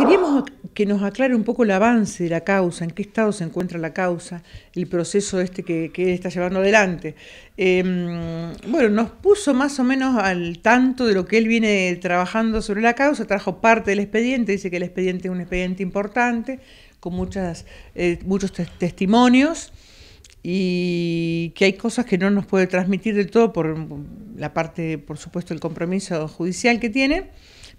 Queríamos que nos aclare un poco el avance de la causa, en qué estado se encuentra la causa, el proceso este que, él está llevando adelante. Em, bueno, nos puso más o menos al tanto de lo que él viene trabajando sobre la causa, trajo parte del expediente, dice que el expediente es un expediente importante, con muchas, eh, muchos testimonios y que hay cosas que no nos puede transmitir del todo por la parte, por supuesto, el compromiso judicial que tiene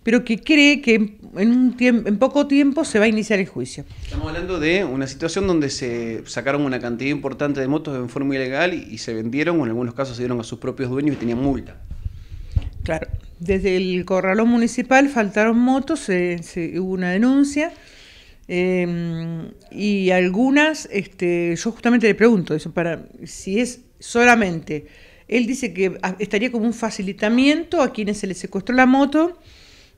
pero que cree que en, poco tiempo se va a iniciar el juicio. Estamos hablando de una situación donde se sacaron una cantidad importante de motos en forma ilegal y, se vendieron, o en algunos casos se dieron a sus propios dueños y tenían multa. Claro, desde el corralón municipal faltaron motos, se, hubo una denuncia. Em, y algunas, este, yo justamente le pregunto eso, para si es solamente, él dice que estaría como un facilitamiento a quienes se les secuestró la moto,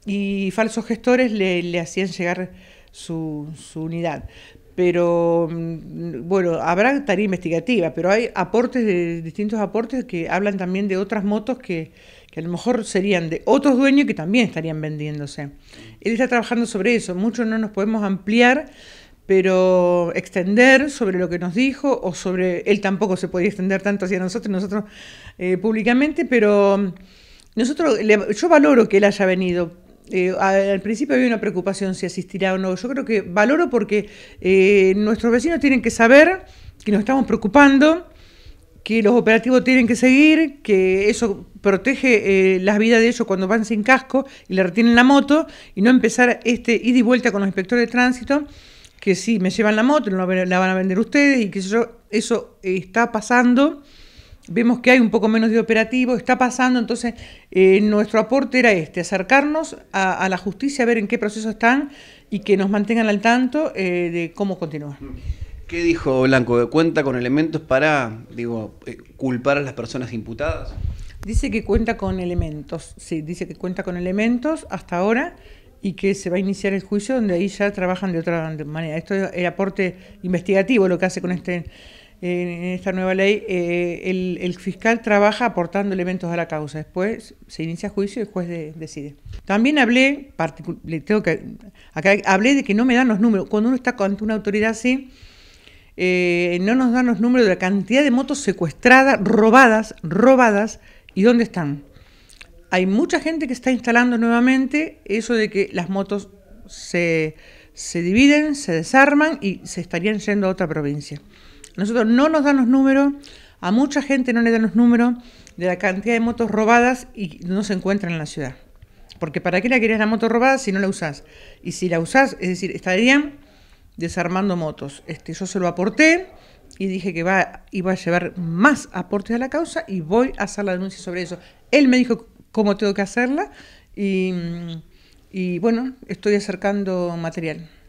y falsos gestores le, hacían llegar su, su, unidad. Pero mm, bueno, habrá tarea investigativa, pero hay aportes, de, distintos aportes que hablan también de otras motos que, a lo mejor serían de otros dueños que también estarían vendiéndose. Él está trabajando sobre eso, mucho no nos podemos ampliar, pero extender sobre lo que nos dijo o sobre él tampoco se podía extender tanto hacia nosotros, nosotros eh, públicamente, pero mm, nosotros yo valoro que él haya venido eh, al principio había una preocupación si asistirá o no. Yo creo que valoro porque eh, nuestros vecinos tienen que saber que nos estamos preocupando, que los operativos tienen que seguir, que eso protege eh, las vidas de ellos cuando van sin casco y le retienen la moto y no empezar este ida y vuelta con los inspectores de tránsito que sí, me llevan la moto, la van a vender ustedes y que eso está pasando vemos que hay un poco menos de operativo, está pasando, entonces eh, nuestro aporte era este, acercarnos a, la justicia, a ver en qué proceso están y que nos mantengan al tanto eh, de cómo continuar. ¿Qué dijo Blanco? ¿Cuenta con elementos para, digo, eh, culpar a las personas imputadas? Dice que cuenta con elementos, sí, dice que cuenta con elementos hasta ahora y que se va a iniciar el juicio donde ahí ya trabajan de otra manera. Esto es el aporte investigativo lo que hace con este en esta nueva ley, eh, el, fiscal trabaja aportando elementos a la causa. Después se inicia juicio y el juez decide. También hablé, tengo que, acá, hablé de que no me dan los números. Cuando uno está ante una autoridad así, eh, no nos dan los números de la cantidad de motos secuestradas, robadas, robadas, y dónde están. Hay mucha gente que está instalando nuevamente eso de que las motos se dividen, se desarman y se estarían yendo a otra provincia. Nosotros no nos dan los números, a mucha gente no le dan los números de la cantidad de motos robadas y no se encuentran en la ciudad. Porque ¿para qué la querías la moto robada si no la usás? Y si la usás, es decir, estarían desarmando motos. Este, yo se lo aporté y dije que va, iba a llevar más aportes a la causa y voy a hacer la denuncia sobre eso. Él me dijo cómo tengo que hacerla y, y bueno, estoy acercando material.